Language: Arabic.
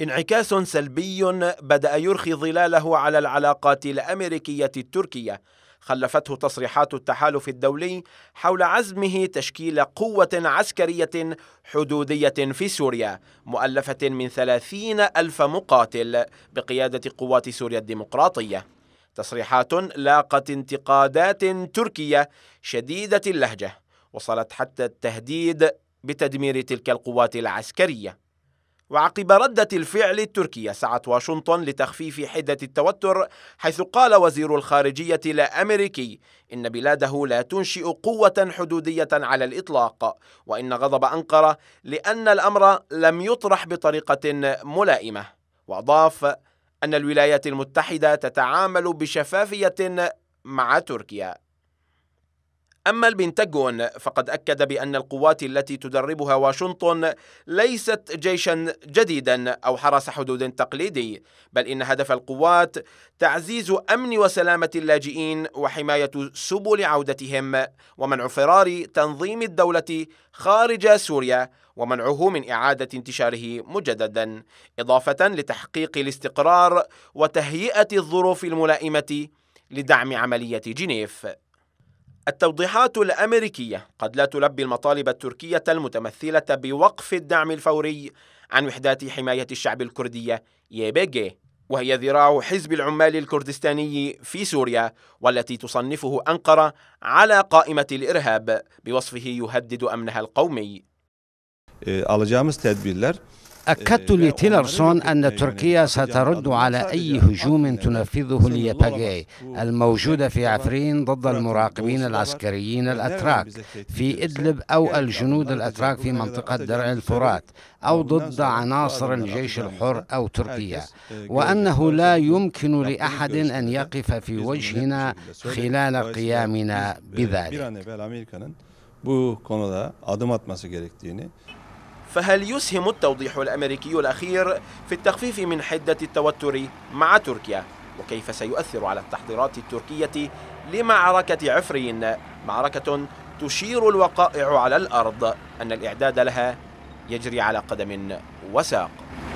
انعكاس سلبي بدأ يرخي ظلاله على العلاقات الأمريكية التركية خلفته تصريحات التحالف الدولي حول عزمه تشكيل قوة عسكرية حدودية في سوريا مؤلفة من ثلاثين ألف مقاتل بقيادة قوات سوريا الديمقراطية تصريحات لاقت انتقادات تركية شديدة اللهجة وصلت حتى التهديد بتدمير تلك القوات العسكريه وعقب ردة الفعل التركية سعت واشنطن لتخفيف حدة التوتر حيث قال وزير الخارجية الأمريكي إن بلاده لا تنشئ قوة حدودية على الإطلاق وإن غضب أنقرة لأن الأمر لم يطرح بطريقة ملائمة وأضاف أن الولايات المتحدة تتعامل بشفافية مع تركيا أما البنتاغون فقد أكد بأن القوات التي تدربها واشنطن ليست جيشا جديدا أو حرس حدود تقليدي بل إن هدف القوات تعزيز أمن وسلامة اللاجئين وحماية سبل عودتهم ومنع فرار تنظيم الدولة خارج سوريا ومنعه من إعادة انتشاره مجددا إضافة لتحقيق الاستقرار وتهيئة الظروف الملائمة لدعم عملية جنيف التوضيحات الأمريكية قد لا تلبي المطالب التركية المتمثلة بوقف الدعم الفوري عن وحدات حماية الشعب الكردية يبيجي وهي ذراع حزب العمال الكردستاني في سوريا والتي تصنفه أنقرة على قائمة الإرهاب بوصفه يهدد أمنها القومي أكدت لتيلرسون أن تركيا سترد على أي هجوم تنفذه الياباجي الموجودة في عفرين ضد المراقبين العسكريين الأتراك في إدلب أو الجنود الأتراك في منطقة درع الفرات أو ضد عناصر الجيش الحر أو تركيا وأنه لا يمكن لأحد أن يقف في وجهنا خلال قيامنا بذلك. فهل يسهم التوضيح الأمريكي الأخير في التخفيف من حدة التوتر مع تركيا؟ وكيف سيؤثر على التحضيرات التركية لمعركة عفرين معركة تشير الوقائع على الأرض أن الإعداد لها يجري على قدم وساق